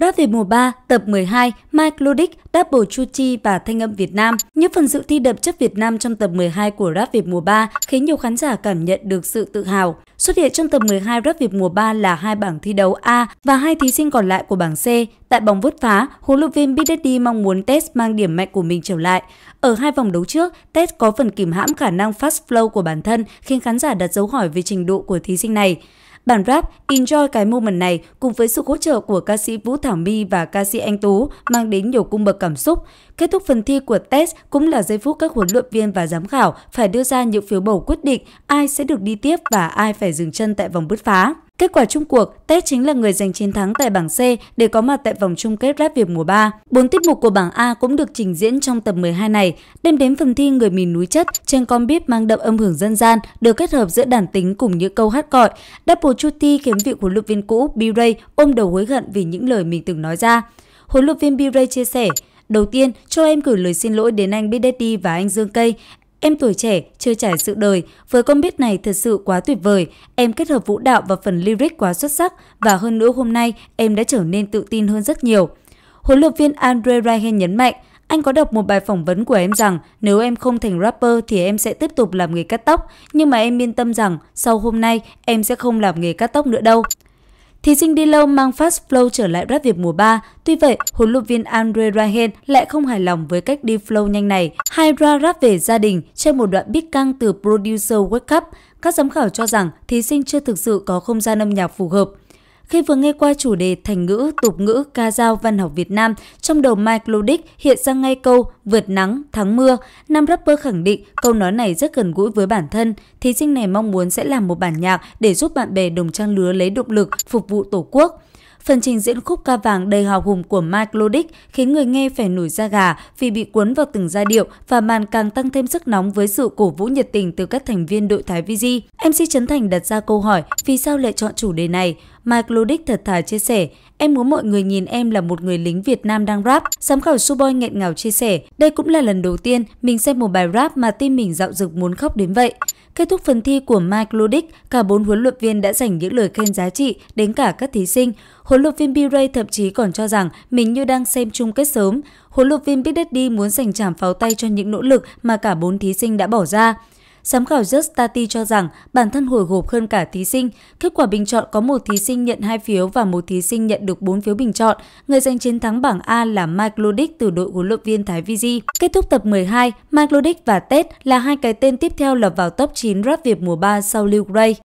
Rap về mùa 3, tập 12, Mike Ludic, Double Chuchi và Thanh âm Việt Nam. Những phần dự thi đậm chất Việt Nam trong tập 12 của Rap Việt mùa 3 khiến nhiều khán giả cảm nhận được sự tự hào. Xuất hiện trong tập 12 Rap Việt mùa 3 là hai bảng thi đấu A và hai thí sinh còn lại của bảng C. Tại bóng vứt phá, huấn luyện viên Bidetti mong muốn Test mang điểm mạnh của mình trở lại. Ở hai vòng đấu trước, Test có phần kìm hãm khả năng fast flow của bản thân khiến khán giả đặt dấu hỏi về trình độ của thí sinh này. Bản rap Enjoy cái moment này cùng với sự hỗ trợ của ca sĩ Vũ Thảo My và ca sĩ Anh Tú mang đến nhiều cung bậc cảm xúc. Kết thúc phần thi của test cũng là giây phút các huấn luyện viên và giám khảo phải đưa ra những phiếu bầu quyết định ai sẽ được đi tiếp và ai phải dừng chân tại vòng bứt phá. Kết quả chung cuộc, Tết chính là người giành chiến thắng tại bảng C để có mặt tại vòng chung kết rap Việt mùa 3. Bốn tiết mục của bảng A cũng được trình diễn trong tập 12 này, đem đến phần thi người miền núi chất trên con beat mang đậm âm hưởng dân gian được kết hợp giữa đàn tính cùng những câu hát cọi. Double Chuti khiến vị huấn luyện viên cũ B-Ray ôm đầu hối hận vì những lời mình từng nói ra. Huấn luyện viên B-Ray chia sẻ, Đầu tiên, cho em gửi lời xin lỗi đến anh Big Daddy và anh Dương Cây Em tuổi trẻ, chưa trải sự đời, với con biết này thật sự quá tuyệt vời. Em kết hợp vũ đạo và phần lyric quá xuất sắc và hơn nữa hôm nay em đã trở nên tự tin hơn rất nhiều. Huấn luyện viên Andre Ryan nhấn mạnh, anh có đọc một bài phỏng vấn của em rằng nếu em không thành rapper thì em sẽ tiếp tục làm nghề cắt tóc, nhưng mà em yên tâm rằng sau hôm nay em sẽ không làm nghề cắt tóc nữa đâu. Thí sinh đi lâu mang fast flow trở lại rap Việt mùa 3, tuy vậy, huấn luyện viên Andre Rahen lại không hài lòng với cách đi flow nhanh này. Hydra rap về gia đình trên một đoạn beat căng từ producer World Cup. Các giám khảo cho rằng thí sinh chưa thực sự có không gian âm nhạc phù hợp. Khi vừa nghe qua chủ đề thành ngữ, tục ngữ, ca dao văn học Việt Nam, trong đầu Mike Ludic hiện ra ngay câu vượt nắng, thắng mưa. Nam rapper khẳng định câu nói này rất gần gũi với bản thân. Thí sinh này mong muốn sẽ làm một bản nhạc để giúp bạn bè đồng trang lứa lấy động lực phục vụ Tổ quốc. Phần trình diễn khúc ca vàng đầy hào hùng của Mike Lodick khiến người nghe phải nổi da gà vì bị cuốn vào từng giai điệu và màn càng tăng thêm sức nóng với sự cổ vũ nhiệt tình từ các thành viên đội Thái VG. MC Trấn Thành đặt ra câu hỏi vì sao lại chọn chủ đề này. Mike Ludick thật thà chia sẻ, em muốn mọi người nhìn em là một người lính Việt Nam đang rap. Giám khảo Suboy nghẹn ngào chia sẻ, đây cũng là lần đầu tiên mình xem một bài rap mà tim mình dạo dực muốn khóc đến vậy. Kết thúc phần thi của Mike Ludic, cả bốn huấn luyện viên đã dành những lời khen giá trị đến cả các thí sinh. Huấn luyện viên B-Ray thậm chí còn cho rằng mình như đang xem chung kết sớm. Huấn luyện viên Big Daddy muốn dành trảm pháo tay cho những nỗ lực mà cả bốn thí sinh đã bỏ ra. Giám khảo Justati cho rằng bản thân hồi hộp hơn cả thí sinh. Kết quả bình chọn có một thí sinh nhận 2 phiếu và một thí sinh nhận được 4 phiếu bình chọn. Người giành chiến thắng bảng A là Mike Ludic từ đội huấn luyện viên Thái Vigi. Kết thúc tập 12, Mike Ludic và Tết là hai cái tên tiếp theo lọt vào top 9 rap Việt mùa 3 sau Lưu Gray.